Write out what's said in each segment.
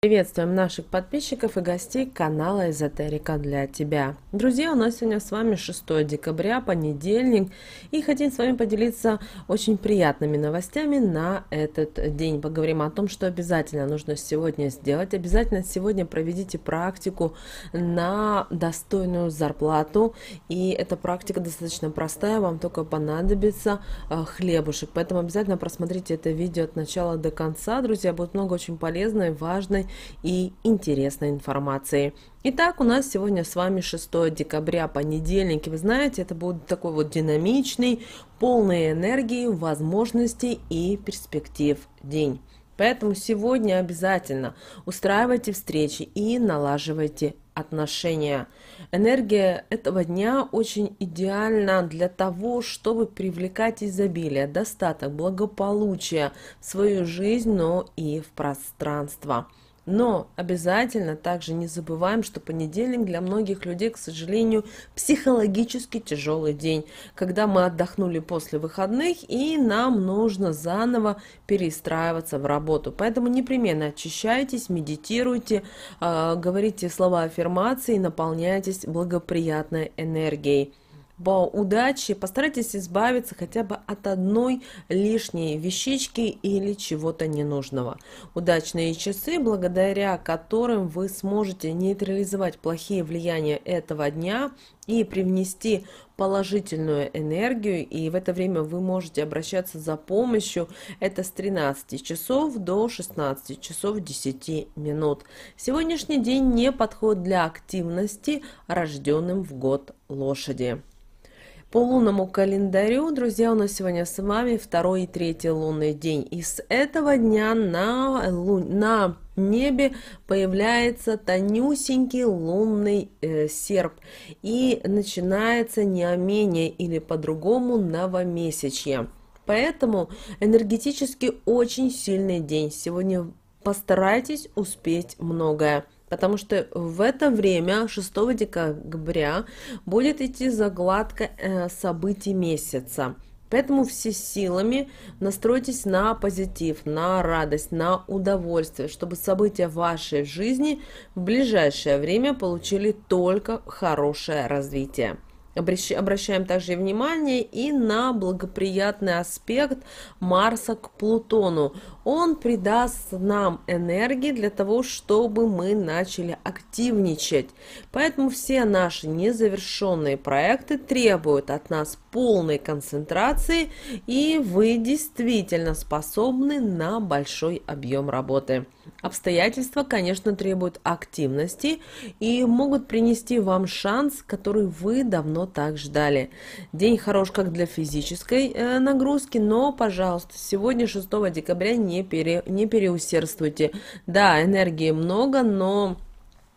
Приветствуем наших подписчиков и гостей канала Эзотерика для тебя. Друзья, у нас сегодня с вами 6 декабря, понедельник, и хотим с вами поделиться очень приятными новостями на этот день. Поговорим о том, что обязательно нужно сегодня сделать. Обязательно сегодня проведите практику на достойную зарплату, и эта практика достаточно простая, вам только понадобится э, хлебушек. Поэтому обязательно просмотрите это видео от начала до конца, друзья, будет много очень полезной, важной и интересной информации. Итак, у нас сегодня с вами 6 декабря, понедельник. И вы знаете, это будет такой вот динамичный, полный энергии, возможностей и перспектив день. Поэтому сегодня обязательно устраивайте встречи и налаживайте отношения. Энергия этого дня очень идеальна для того, чтобы привлекать изобилие, достаток, благополучие в свою жизнь, но и в пространство. Но обязательно также не забываем, что понедельник для многих людей, к сожалению, психологически тяжелый день, когда мы отдохнули после выходных и нам нужно заново перестраиваться в работу. Поэтому непременно очищайтесь, медитируйте, а, говорите слова аффирмации, наполняйтесь благоприятной энергией удачи, постарайтесь избавиться хотя бы от одной лишней вещички или чего-то ненужного. Удачные часы, благодаря которым вы сможете нейтрализовать плохие влияния этого дня и привнести положительную энергию, и в это время вы можете обращаться за помощью. Это с 13 часов до 16 часов 10 минут. Сегодняшний день не подходит для активности, рожденным в год лошади. По лунному календарю, друзья, у нас сегодня с вами второй и третий лунный день. И с этого дня на, лу... на небе появляется тонюсенький лунный э, серп. И начинается неомение или по-другому новомесячье. Поэтому энергетически очень сильный день. Сегодня постарайтесь успеть многое. Потому что в это время, 6 декабря, будет идти загладка э, событий месяца. Поэтому все силами настройтесь на позитив, на радость, на удовольствие, чтобы события вашей жизни в ближайшее время получили только хорошее развитие. Обращаем также внимание и на благоприятный аспект Марса к Плутону. Он придаст нам энергии для того, чтобы мы начали активничать. Поэтому все наши незавершенные проекты требуют от нас полной концентрации, и вы действительно способны на большой объем работы. Обстоятельства, конечно, требуют активности и могут принести вам шанс, который вы давно так ждали. День хорош как для физической э, нагрузки, но, пожалуйста, сегодня 6 декабря не, пере, не переусердствуйте. Да, энергии много, но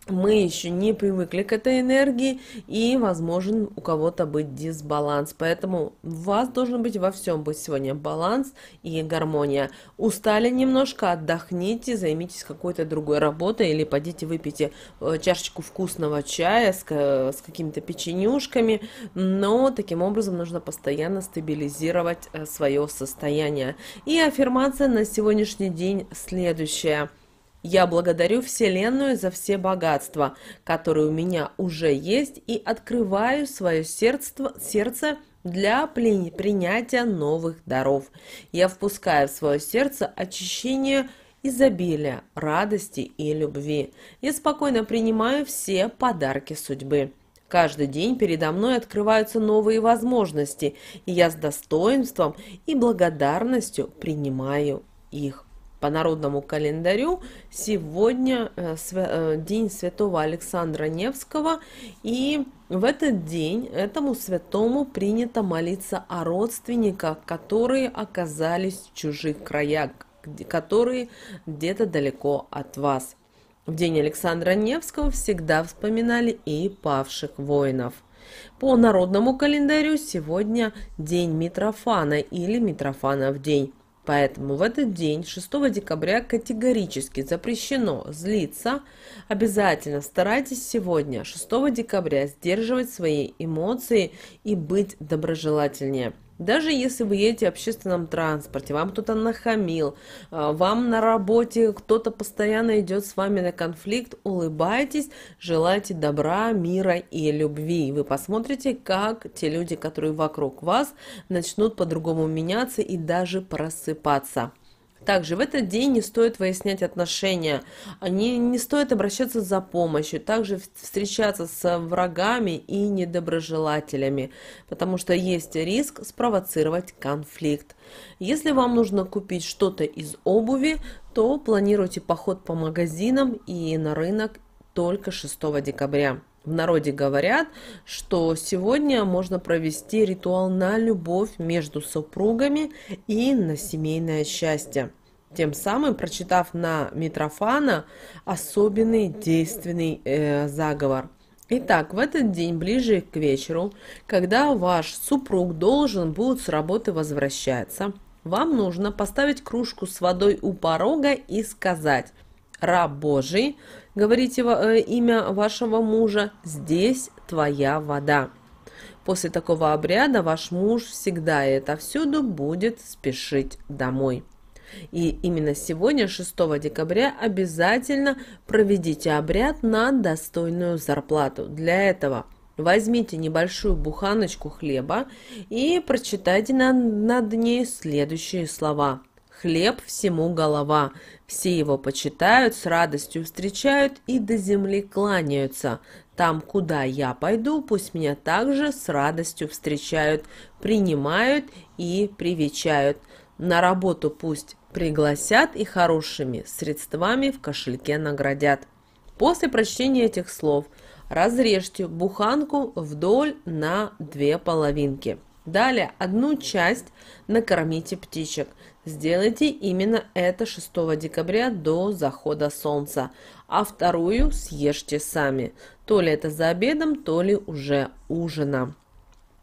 мы еще не привыкли к этой энергии и возможен у кого-то быть дисбаланс. Поэтому у вас должен быть во всем быть сегодня баланс и гармония. Устали немножко, отдохните, займитесь какой-то другой работой или пойдите выпейте э, чашечку вкусного чая с, с какими-то печенюшками. Но таким образом нужно постоянно стабилизировать э, свое состояние. И аффирмация на сегодняшний день следующая – я благодарю Вселенную за все богатства, которые у меня уже есть, и открываю свое сердце, сердце для принятия новых даров. Я впускаю в свое сердце очищение изобилия, радости и любви. Я спокойно принимаю все подарки судьбы. Каждый день передо мной открываются новые возможности, и я с достоинством и благодарностью принимаю их по народному календарю сегодня э, э, день святого Александра Невского, и в этот день этому святому принято молиться о родственниках, которые оказались в чужих краях, которые где-то далеко от вас. В день Александра Невского всегда вспоминали и павших воинов. По народному календарю сегодня день Митрофана или Митрофана в день. Поэтому в этот день, 6 декабря, категорически запрещено злиться. Обязательно старайтесь сегодня, 6 декабря, сдерживать свои эмоции и быть доброжелательнее. Даже если вы едете в общественном транспорте, вам кто-то нахамил, а, вам на работе кто-то постоянно идет с вами на конфликт, улыбайтесь, желайте добра, мира и любви. И вы посмотрите, как те люди, которые вокруг вас, начнут по-другому меняться и даже просыпаться. Также в этот день не стоит выяснять отношения, не, не стоит обращаться за помощью, также встречаться с врагами и недоброжелателями, потому что есть риск спровоцировать конфликт. Если вам нужно купить что-то из обуви, то планируйте поход по магазинам и на рынок только 6 декабря. В народе говорят, что сегодня можно провести ритуал на любовь между супругами и на семейное счастье, тем самым прочитав на Митрофана особенный действенный э, заговор. Итак, в этот день, ближе к вечеру, когда ваш супруг должен будет с работы возвращаться, вам нужно поставить кружку с водой у порога и сказать – раб Божий, говорите э, имя вашего мужа, здесь твоя вода. После такого обряда ваш муж всегда и отовсюду будет спешить домой. И именно сегодня, 6 декабря, обязательно проведите обряд на достойную зарплату. Для этого возьмите небольшую буханочку хлеба и прочитайте над, над ней следующие слова – хлеб всему голова. Все его почитают, с радостью встречают и до земли кланяются. Там, куда я пойду, пусть меня также с радостью встречают, принимают и привечают. На работу пусть пригласят и хорошими средствами в кошельке наградят. После прочтения этих слов разрежьте буханку вдоль на две половинки. Далее одну часть накормите птичек – Сделайте именно это 6 декабря до захода солнца, а вторую съешьте сами. То ли это за обедом, то ли уже ужином.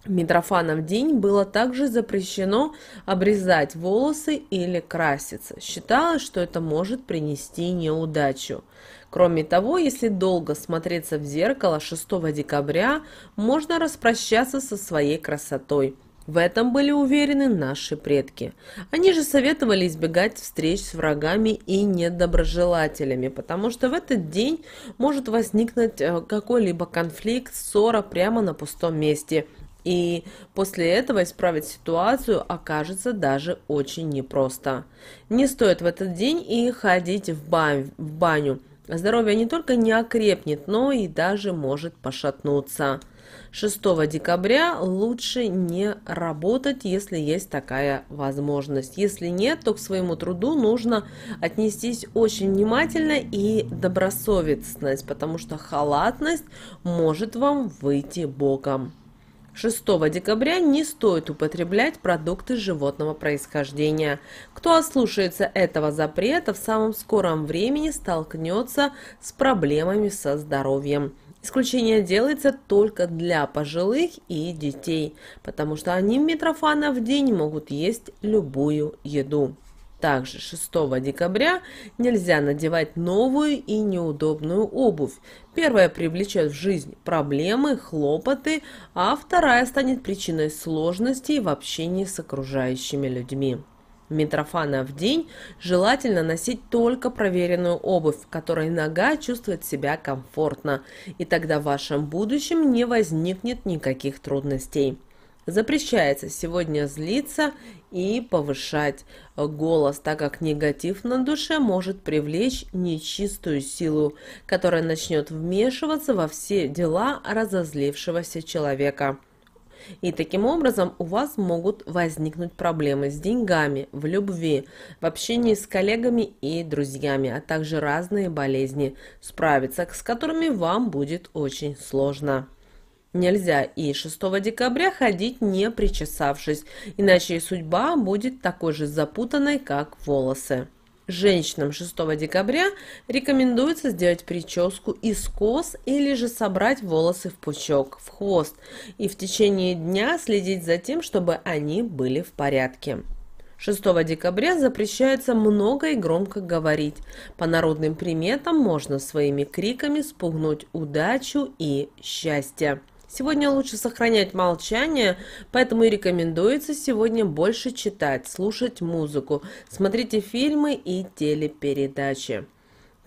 Митрофанов день было также запрещено обрезать волосы или краситься. Считалось, что это может принести неудачу. Кроме того, если долго смотреться в зеркало 6 декабря, можно распрощаться со своей красотой – в этом были уверены наши предки. Они же советовали избегать встреч с врагами и недоброжелателями, потому что в этот день может возникнуть э, какой-либо конфликт, ссора прямо на пустом месте. И после этого исправить ситуацию окажется даже очень непросто. Не стоит в этот день и ходить в, бань, в баню. Здоровье не только не окрепнет, но и даже может пошатнуться. 6 декабря лучше не работать, если есть такая возможность. Если нет, то к своему труду нужно отнестись очень внимательно и добросовестность, потому что халатность может вам выйти боком. 6 декабря не стоит употреблять продукты животного происхождения. Кто ослушается этого запрета, в самом скором времени столкнется с проблемами со здоровьем. Исключение делается только для пожилых и детей, потому что они метрофана в день могут есть любую еду. Также 6 декабря нельзя надевать новую и неудобную обувь. Первая привлечет в жизнь проблемы, хлопоты, а вторая станет причиной сложностей в общении с окружающими людьми. Митрофана в день желательно носить только проверенную обувь, в которой нога чувствует себя комфортно, и тогда в вашем будущем не возникнет никаких трудностей. Запрещается сегодня злиться и повышать голос, так как негатив на душе может привлечь нечистую силу, которая начнет вмешиваться во все дела разозлившегося человека. И таким образом у вас могут возникнуть проблемы с деньгами, в любви, в общении с коллегами и друзьями, а также разные болезни, справиться с которыми вам будет очень сложно. Нельзя и 6 декабря ходить не причесавшись, иначе и судьба будет такой же запутанной, как волосы. Женщинам 6 декабря рекомендуется сделать прическу из кос или же собрать волосы в пучок, в хвост и в течение дня следить за тем, чтобы они были в порядке. 6 декабря запрещается много и громко говорить. По народным приметам можно своими криками спугнуть удачу и счастье. Сегодня лучше сохранять молчание, поэтому и рекомендуется сегодня больше читать, слушать музыку, смотрите фильмы и телепередачи.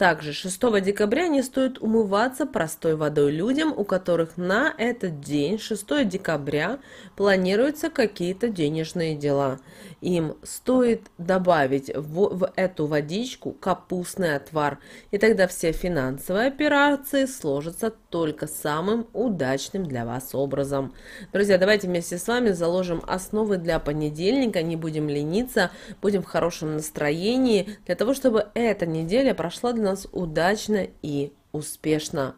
Также 6 декабря не стоит умываться простой водой людям, у которых на этот день, 6 декабря, планируются какие-то денежные дела. Им стоит добавить в, в эту водичку капустный отвар, и тогда все финансовые операции сложатся только самым удачным для вас образом. Друзья, давайте вместе с вами заложим основы для понедельника, не будем лениться, будем в хорошем настроении, для того, чтобы эта неделя прошла для нас удачно и успешно.